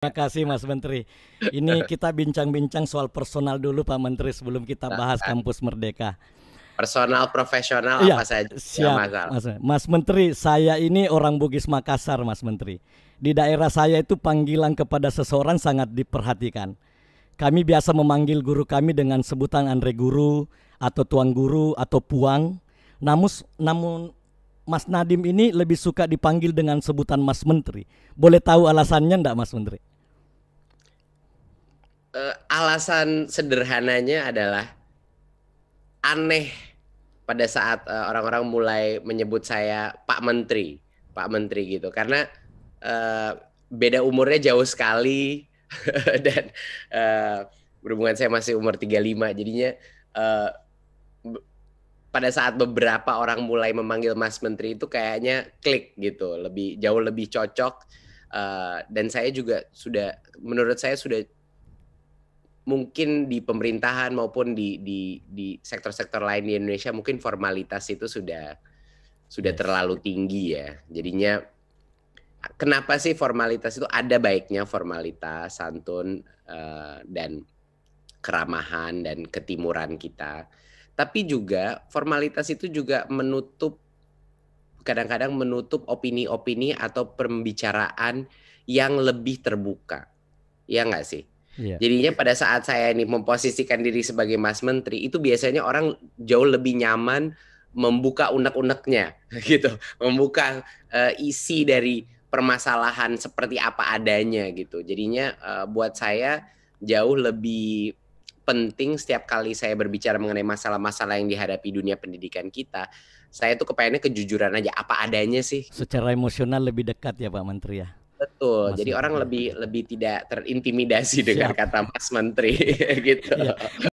Terima kasih Mas Menteri. Ini kita bincang-bincang soal personal dulu Pak Menteri sebelum kita nah, bahas ah. kampus Merdeka. Personal, profesional ya, apa saja. Siap, Mas, Mas Menteri, saya ini orang Bugis Makassar, Mas Menteri. Di daerah saya itu panggilan kepada seseorang sangat diperhatikan. Kami biasa memanggil guru kami dengan sebutan Andre Guru atau Tuan Guru atau Puang. Namus namun Mas Nadim ini lebih suka dipanggil dengan sebutan Mas Menteri. Boleh tahu alasannya enggak Mas Menteri? uh, alasan sederhananya adalah aneh pada saat eh, orang-orang uh, mulai menyebut saya Pak Menteri, Pak Menteri gitu karena uh, beda umurnya jauh sekali dan uh, berhubungan saya masih umur 35 jadinya uh, pada saat beberapa orang mulai memanggil Mas Menteri itu kayaknya klik gitu, lebih jauh lebih cocok uh, dan saya juga sudah menurut saya sudah mungkin di pemerintahan maupun di di di sektor-sektor lain di Indonesia mungkin formalitas itu sudah sudah terlalu tinggi ya. Jadinya kenapa sih formalitas itu ada baiknya formalitas, santun uh, dan keramahan dan ketimuran kita. Tapi juga formalitas itu juga menutup kadang-kadang menutup opini-opini atau pembicaraan yang lebih terbuka. Ya nggak sih? Iya. Jadinya pada saat saya ini memposisikan diri sebagai Mas Menteri itu biasanya orang jauh lebih nyaman membuka unek-uneknya gitu, membuka uh, isi dari permasalahan seperti apa adanya gitu. Jadinya uh, buat saya jauh lebih penting setiap kali saya berbicara mengenai masalah-masalah yang dihadapi dunia pendidikan kita, saya tuh kepengennya kejujuran aja apa adanya sih. Secara emosional lebih dekat ya Pak Menteri ya. Betul. Mas Jadi Menteri. orang lebih lebih tidak terintimidasi dengan Siap. kata Mas Menteri gitu. Ya.